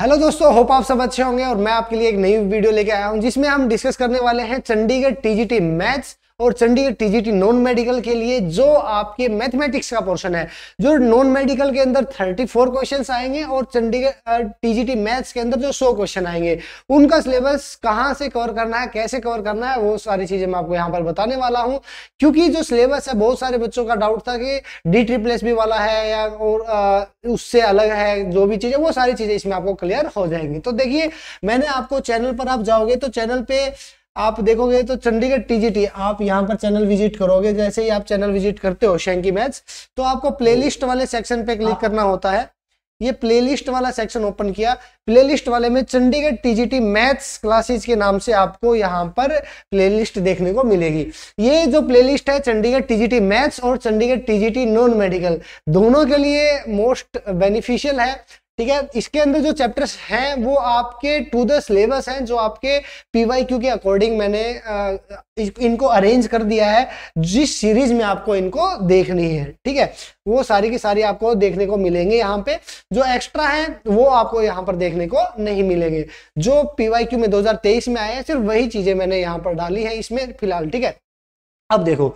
Hello दोस्तों hope आप सब अच्छे होंगे और मैं आपके लिए एक नई वीडियो लेके आया हूं जिसमें हम डिस्कस करने वाले हैं चंडीगढ़ टीजीटी मैथ्स और चंडीगढ़ टीजीटी नॉन मेडिकल के लिए जो आपके मैथमेटिक्स का पोर्शन है जो नॉन मेडिकल के अंदर 34 क्वेश्चंस आएंगे और चंडीगढ़ टीजीटी मैथ्स के अंदर जो 100 क्वेश्चन आएंगे उनका सिलेबस कहाँ से कवर करना है कैसे कवर करना है वो सारी चीजें मैं आपको यहाँ पर बताने वाला हूँ क्योंकि जो सिलेबस है बहुत सारे बच्चों का डाउट था कि डी ट्रिप्लेस भी वाला है या और उससे अलग है जो भी चीजें वो सारी चीजें इसमें आपको क्लियर हो जाएंगी तो देखिए मैंने आपको चैनल पर आप जाओगे तो चैनल पे आप देखोगे तो चंडीगढ़ टीजीटी आप यहाँ पर चैनल विजिट करोगे जैसे ही आप चैनल विजिट करते हो शेंकी मैच तो आपको प्लेलिस्ट वाले सेक्शन पे क्लिक हाँ। करना होता है ये प्लेलिस्ट वाला सेक्शन ओपन किया प्लेलिस्ट वाले में चंडीगढ़ टीजीटी मैथ्स क्लासेस के नाम से आपको यहाँ पर प्लेलिस्ट देखने को मिलेगी ये जो प्लेलिस्ट है चंडीगढ़ टीजीटी मैथ्स और चंडीगढ़ टीजीटी नॉन मेडिकल दोनों के लिए मोस्ट बेनिफिशियल है ठीक है इसके अंदर जो चैप्टर्स हैं वो आपके टू द सिलेबस हैं जो आपके पी के अकॉर्डिंग मैंने इनको अरेंज कर दिया है जिस सीरीज में आपको इनको देखनी है ठीक है वो सारी की सारी आपको देखने को मिलेंगे यहाँ पे जो एक्स्ट्रा है वो आपको यहाँ पर देखने को नहीं मिलेंगे जो पी में दो में आए हैं सिर्फ वही चीजें मैंने यहाँ पर डाली है इसमें फिलहाल ठीक है अब देखो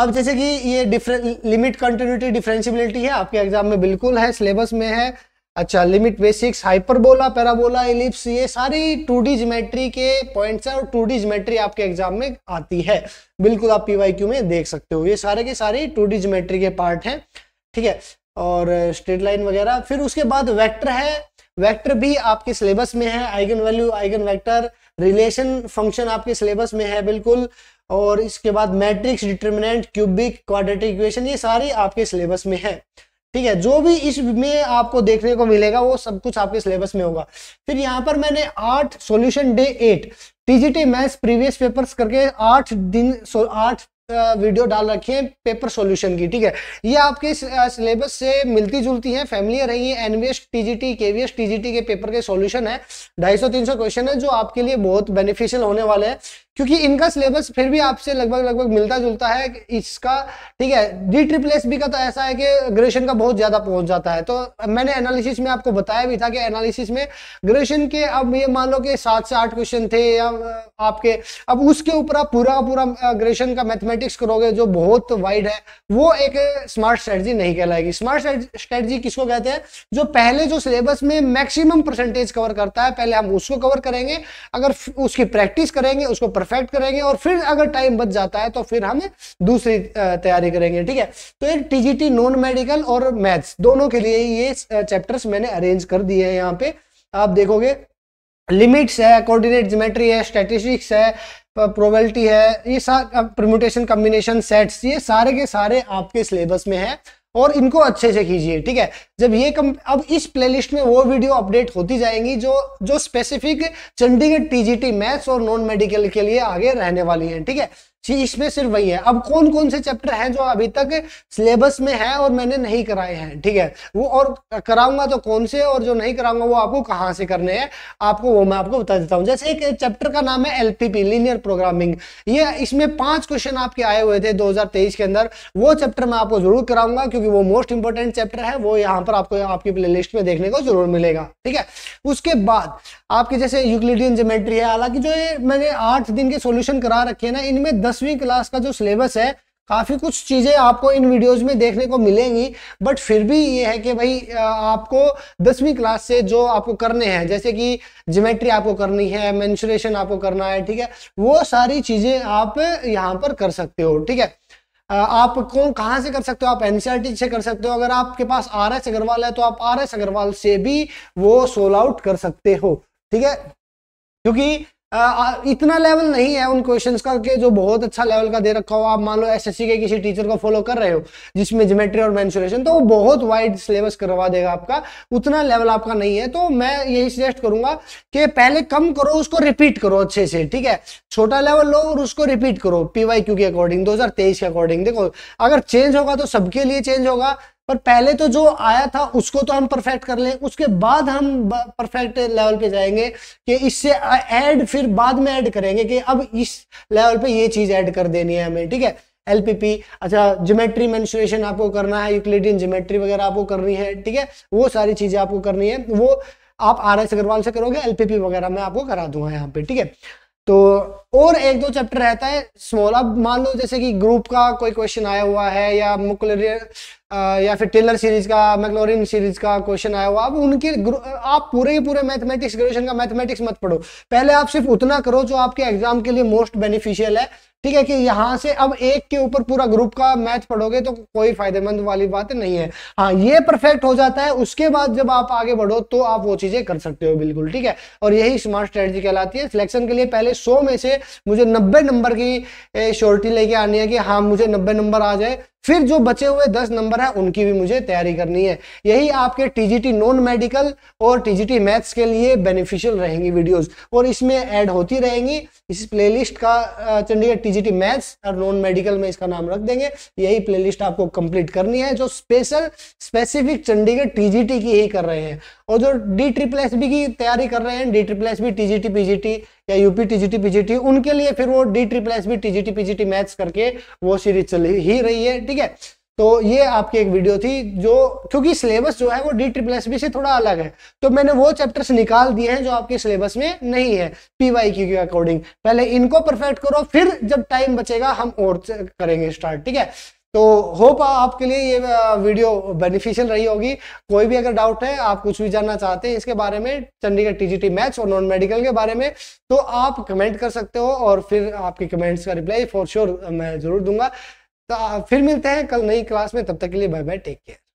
अब जैसे कि ये डिफरेंट लिमिट कंटिन्यूटी डिफ्रेंसिबिलिटी है आपके एग्जाम में बिल्कुल है सिलेबस में है अच्छा limit basics hyperbola parabola ellipse ये सारी टू डी के पॉइंट्स हैं और टू डी जिमेट्री आपके एग्जाम में आती है बिल्कुल आप पीवाईक्यू में देख सकते हो ये सारे के सारे टू डी जोमेट्री के पार्ट हैं ठीक है और स्ट्रेट लाइन वगैरह फिर उसके बाद वेक्टर है वेक्टर भी आपके सिलेबस में है eigen value eigen vector relation function आपके सिलेबस में है बिल्कुल और इसके बाद matrix determinant cubic quadratic equation ये सारी आपके सिलेबस में है ठीक है जो भी इसमें आपको देखने को मिलेगा वो सब कुछ आपके सिलेबस में होगा फिर यहाँ पर मैंने आठ solution day eight TGT maths previous papers करके आठ दिन आठ वीडियो डाल रखी है पेपर सॉल्यूशन की ठीक है ये आपके सिलेबस से मिलती जुलती है रही है एनवीएस टीजीटी केवीएस टीजीटी के पेपर के सॉल्यूशन है 250 300 क्वेश्चन है जो आपके लिए बहुत बेनिफिशियल होने वाले हैं क्योंकि इनका सिलेबस फिर भी आपसे लगभग लगभग मिलता जुलता है इसका ठीक है डी एस बी का तो ऐसा है कि ग्रेजुएशन का बहुत ज्यादा पहुंच जाता है तो मैंने एनालिसिस में आपको बताया भी था कि एनालिसिस में ग्रेजुएशन के अब ये मान लो कि सात से आठ क्वेश्चन थे या आपके अब उसके ऊपर आप पूरा पूरा ग्रेजुएशन का मैथमेटिक्स करोगे जो बहुत वाइड है वो एक स्मार्ट स्ट्रेटजी नहीं कहलाएगी स्मार्ट स्ट्रेटजी किसको कहते हैं जो पहले जो सिलेबस में मैक्सिमम परसेंटेज कवर करता है पहले हम उसको कवर करेंगे अगर उसकी प्रैक्टिस करेंगे उसको परफेक्ट करेंगे और फिर अगर टाइम बच जाता है तो फिर हम दूसरी तैयारी करेंगे ठीक है तो एक टीजीटी नॉन मेडिकल और मैथ्स दोनों के लिए ये चैप्टर्स मैंने अरेंज कर दिए हैं यहाँ पे आप देखोगे लिमिट्स है कोऑर्डिनेट ज्योमेट्री है स्टैटिस्टिक्स है प्रोबेबिलिटी है ये सारे परम्यूटेशन कम्बिनेशन सेट्स ये सारे के सारे आपके सिलेबस में है और इनको अच्छे से कीजिए ठीक है जब ये कम अब इस प्लेलिस्ट में वो वीडियो अपडेट होती जाएंगी जो जो स्पेसिफिक चंडीगढ़ टीजीटी मैथ्स और नॉन मेडिकल के लिए आगे रहने वाली हैं ठीक है चीज इसमें सिर्फ वही है अब कौन कौन से चैप्टर हैं जो अभी तक सिलेबस में है और मैंने नहीं कराए हैं ठीक है वो और कराऊंगा तो कौन से और जो नहीं कराऊंगा वो आपको कहाँ से करने हैं आपको वो मैं आपको बता देता हूँ जैसे एक चैप्टर का नाम है पी लीनियर प्रोग्रामिंग ये इसमें पांच क्वेश्चन आपके आए हुए थे दो के अंदर वो चैप्टर मैं आपको जरूर कराऊंगा क्योंकि वो मोस्ट इंपॉर्टेंट चैप्टर है वो यहाँ पर आपको आपकी प्ले में देखने को जरूर मिलेगा ठीक है उसके बाद आपके जैसे यूक्लिडियन जोमेट्री है हालांकि जो ये मैंने आठ दिन के सोल्यूशन करा रखे हैं ना इनमें दसवीं क्लास का जो सिलेबस है काफ़ी कुछ चीज़ें आपको इन वीडियोस में देखने को मिलेंगी बट फिर भी ये है कि भाई आपको दसवीं क्लास से जो आपको करने हैं जैसे कि जिमेट्री आपको करनी है मैंशुरेशन आपको करना है ठीक है वो सारी चीज़ें आप यहाँ पर कर सकते हो ठीक है आप कौन कहाँ से कर सकते हो आप एनसीआरटी e से कर सकते हो अगर आपके पास आर एस अग्रवाल है तो आप आर एस अग्रवाल से भी वो सोल आउट कर सकते हो ठीक है क्योंकि इतना लेवल नहीं है उन क्वेश्चंस का कि जो बहुत अच्छा लेवल का दे रखा हो आप मान लो एसएससी के किसी टीचर को फॉलो कर रहे हो जिसमें ज्योमेट्री और मैं तो वो बहुत वाइड सिलेबस करवा देगा आपका उतना लेवल आपका नहीं है तो मैं यही सजेस्ट करूंगा कि पहले कम करो उसको रिपीट करो अच्छे से ठीक है छोटा लेवल लो और उसको रिपीट करो पीवाई के अकॉर्डिंग दो के अकॉर्डिंग देखो अगर चेंज होगा तो सबके लिए चेंज होगा पर पहले तो जो आया था उसको तो हम परफेक्ट कर लें उसके बाद हम परफेक्ट लेवल पे जाएंगे कि इससे ऐड फिर बाद में ऐड करेंगे कि अब इस लेवल पे ये चीज़ ऐड कर देनी है हमें ठीक है एलपीपी अच्छा ज्योमेट्री मेंशुरेशन आपको करना है यूक्लिडियन ज्योमेट्री वगैरह आपको करनी है ठीक है वो सारी चीज़ें आपको करनी है वो आप आर एस अग्रवाल से करोगे एलपीपी वगैरह मैं आपको करा दूंगा यहाँ पे ठीक है तो और एक दो चैप्टर रहता है स्मॉल अब मान लो जैसे कि ग्रुप का कोई क्वेश्चन आया हुआ है या मुकुलर या फिर टेलर सीरीज का मैकलोरिन सीरीज का क्वेश्चन आया हुआ अब उनके आप पूरे ही पूरे मैथमेटिक्स ग्रेजुएशन का मैथमेटिक्स मत पढ़ो पहले आप सिर्फ उतना करो जो आपके एग्जाम के लिए मोस्ट बेनिफिशियल है ठीक है कि यहां से अब एक के ऊपर पूरा ग्रुप का मैच पढ़ोगे तो कोई फायदेमंद वाली बात नहीं है हाँ ये परफेक्ट हो जाता है उसके बाद जब आप आगे बढ़ो तो आप वो चीजें कर सकते हो बिल्कुल ठीक है और यही स्मार्ट स्ट्रेटजी कहलाती है सिलेक्शन के लिए पहले सौ में से मुझे नब्बे नंबर की श्योरिटी लेके आनी है कि हाँ मुझे नब्बे नंबर आ जाए फिर जो बचे हुए दस नंबर है उनकी भी मुझे तैयारी करनी है यही आपके टीजीटी नॉन मेडिकल और टीजीटी मैथ्स के लिए बेनिफिशियल रहेंगी वीडियोस और इसमें ऐड होती रहेंगी इस प्लेलिस्ट का चंडीगढ़ टीजीटी मैथ्स और नॉन मेडिकल में इसका नाम रख देंगे यही प्लेलिस्ट आपको कंप्लीट करनी है जो स्पेशल स्पेसिफिक चंडीगढ़ टीजीटी की ही कर रहे हैं और जो डी ट्रिपल एस की तैयारी कर रहे हैं D triple S B TGT PGT या यूपी टीजीटी पीजीटी उनके लिए फिर वो D triple S B TGT PGT maths करके वो सीरीज चल ही रही है ठीक है तो ये आपकी एक वीडियो थी जो क्योंकि सिलेबस जो है वो डी ट्रिपल एस बी से थोड़ा अलग है तो मैंने वो चैप्टर्स निकाल दिए हैं जो आपके सिलेबस में नहीं है पी वाई क्यू के अकॉर्डिंग पहले इनको परफेक्ट करो फिर जब टाइम बचेगा हम और करेंगे स्टार्ट ठीक है तो होप आपके लिए ये वीडियो बेनिफिशियल रही होगी कोई भी अगर डाउट है आप कुछ भी जानना चाहते हैं इसके बारे में चंडीगढ़ टीजीटी मैथ्स और नॉन मेडिकल के बारे में तो आप कमेंट कर सकते हो और फिर आपके कमेंट्स का रिप्लाई फॉर श्योर मैं जरूर दूंगा तो फिर मिलते हैं कल नई क्लास में तब तक के लिए बाय बाय टेक केयर